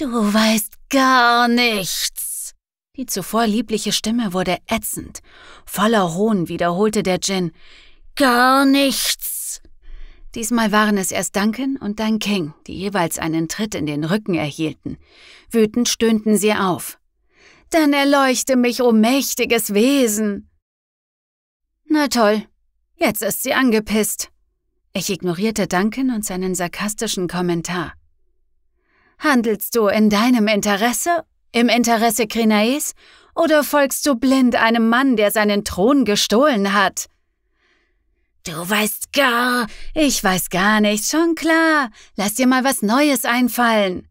Du weißt gar nichts. Die zuvor liebliche Stimme wurde ätzend. Voller Hohn wiederholte der Djinn. Gar nichts. Diesmal waren es erst Duncan und dann King, die jeweils einen Tritt in den Rücken erhielten. Wütend stöhnten sie auf. Dann erleuchte mich, o oh mächtiges Wesen. Na toll, jetzt ist sie angepisst. Ich ignorierte Duncan und seinen sarkastischen Kommentar. Handelst du in deinem Interesse, im Interesse Krinaes, oder folgst du blind einem Mann, der seinen Thron gestohlen hat? Du weißt gar, ich weiß gar nichts, schon klar. Lass dir mal was Neues einfallen.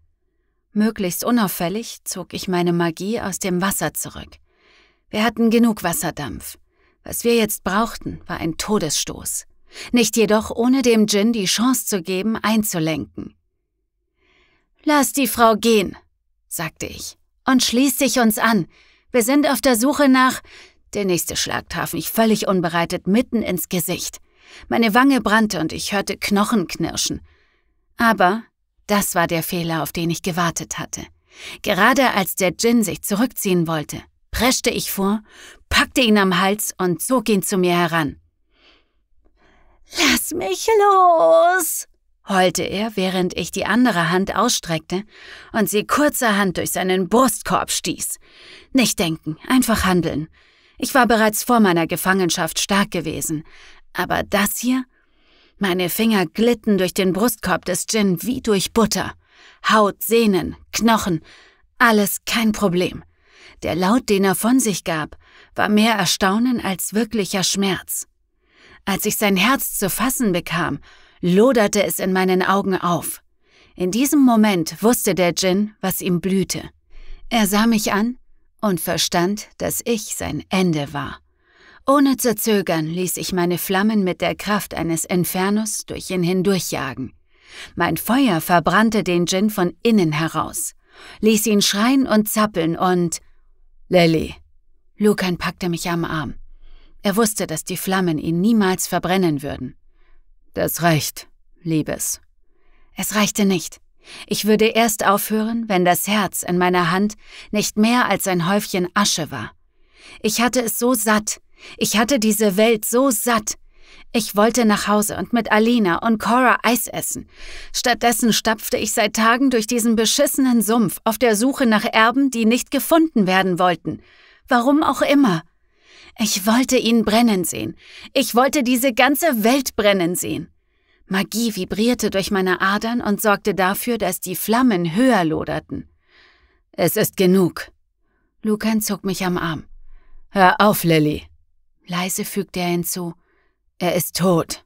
Möglichst unauffällig zog ich meine Magie aus dem Wasser zurück. Wir hatten genug Wasserdampf. Was wir jetzt brauchten, war ein Todesstoß. Nicht jedoch ohne dem Djinn die Chance zu geben, einzulenken. Lass die Frau gehen, sagte ich, und schließ dich uns an. Wir sind auf der Suche nach. Der nächste Schlag traf mich völlig unbereitet mitten ins Gesicht. Meine Wange brannte und ich hörte Knochen knirschen. Aber das war der Fehler, auf den ich gewartet hatte. Gerade als der Djinn sich zurückziehen wollte, preschte ich vor, packte ihn am Hals und zog ihn zu mir heran. Lass mich los! heulte er, während ich die andere Hand ausstreckte und sie kurzerhand durch seinen Brustkorb stieß. Nicht denken, einfach handeln. Ich war bereits vor meiner Gefangenschaft stark gewesen, aber das hier? Meine Finger glitten durch den Brustkorb des Djinn wie durch Butter. Haut, Sehnen, Knochen, alles kein Problem. Der Laut, den er von sich gab, war mehr Erstaunen als wirklicher Schmerz. Als ich sein Herz zu fassen bekam loderte es in meinen Augen auf. In diesem Moment wusste der Djinn, was ihm blühte. Er sah mich an und verstand, dass ich sein Ende war. Ohne zu zögern ließ ich meine Flammen mit der Kraft eines Infernos durch ihn hindurchjagen. Mein Feuer verbrannte den Djinn von innen heraus, ließ ihn schreien und zappeln und Lelly. Lukan packte mich am Arm. Er wusste, dass die Flammen ihn niemals verbrennen würden. Das reicht, Liebes. Es reichte nicht. Ich würde erst aufhören, wenn das Herz in meiner Hand nicht mehr als ein Häufchen Asche war. Ich hatte es so satt. Ich hatte diese Welt so satt. Ich wollte nach Hause und mit Alina und Cora Eis essen. Stattdessen stapfte ich seit Tagen durch diesen beschissenen Sumpf auf der Suche nach Erben, die nicht gefunden werden wollten. Warum auch immer. Ich wollte ihn brennen sehen. Ich wollte diese ganze Welt brennen sehen. Magie vibrierte durch meine Adern und sorgte dafür, dass die Flammen höher loderten. Es ist genug. Lucan zog mich am Arm. Hör auf, Lilly. Leise fügte er hinzu. Er ist tot.